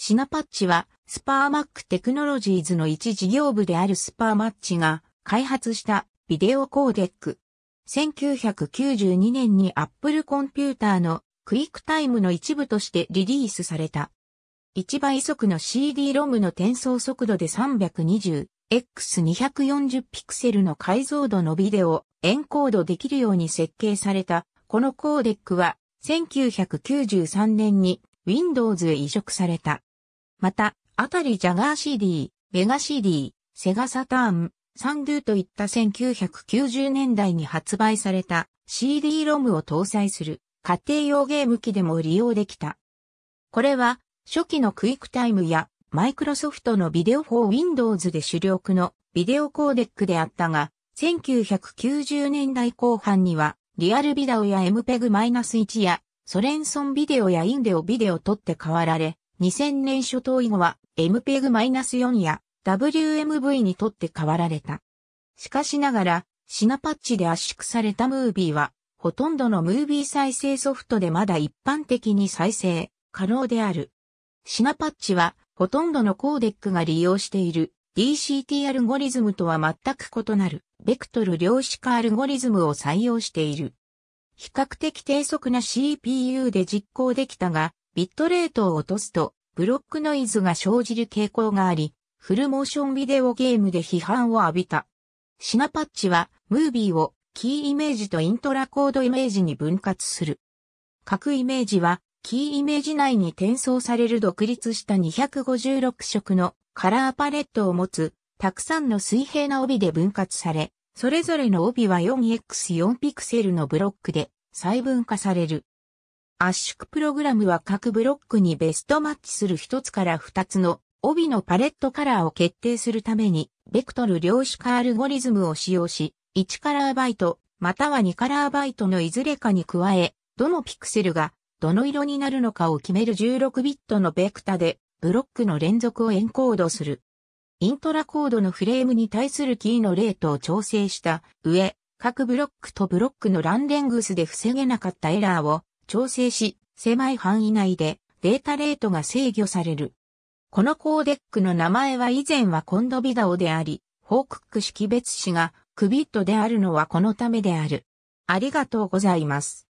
シナパッチは、スパーマックテクノロジーズの一事業部であるスパーマッチが開発したビデオコーデック。1992年に Apple コンピューターのクイックタイムの一部としてリリースされた。1倍速の CD-ROM の転送速度で 320x240 ピクセルの解像度のビデオをエンコードできるように設計された。このコーデックは1993年に Windows へ移植された。また、あたりジャガー CD、メガ CD、セガサターン、サンドゥといった1990年代に発売された CD ロムを搭載する家庭用ゲーム機でも利用できた。これは初期のクイックタイムやマイクロソフトのビデオ4 Windows で主力のビデオコーデックであったが、1990年代後半にはリアルビデオや MPEG-1 やソレンソンビデオやインデオビデオとって変わられ、2000年初頭以後は MPEG-4 や WMV にとって変わられた。しかしながら、シナパッチで圧縮されたムービーは、ほとんどのムービー再生ソフトでまだ一般的に再生可能である。シナパッチは、ほとんどのコーデックが利用している DCT アルゴリズムとは全く異なる、ベクトル量子化アルゴリズムを採用している。比較的低速な CPU で実行できたが、ビットレートを落とすと、ブロックノイズが生じる傾向があり、フルモーションビデオゲームで批判を浴びた。シナパッチは、ムービーをキーイメージとイントラコードイメージに分割する。各イメージは、キーイメージ内に転送される独立した256色のカラーパレットを持つ、たくさんの水平な帯で分割され、それぞれの帯は 4x4 ピクセルのブロックで細分化される。圧縮プログラムは各ブロックにベストマッチする一つから二つの帯のパレットカラーを決定するために、ベクトル量子化アルゴリズムを使用し、1カラーバイト、または2カラーバイトのいずれかに加え、どのピクセルが、どの色になるのかを決める16ビットのベクタで、ブロックの連続をエンコードする。イントラコードのフレームに対するキーのレートを調整した上、各ブロックとブロックのランレングスで防げなかったエラーを調整し、狭い範囲内でデータレートが制御される。このコーデックの名前は以前はコンドビダオであり、ホークック識別子がクビットであるのはこのためである。ありがとうございます。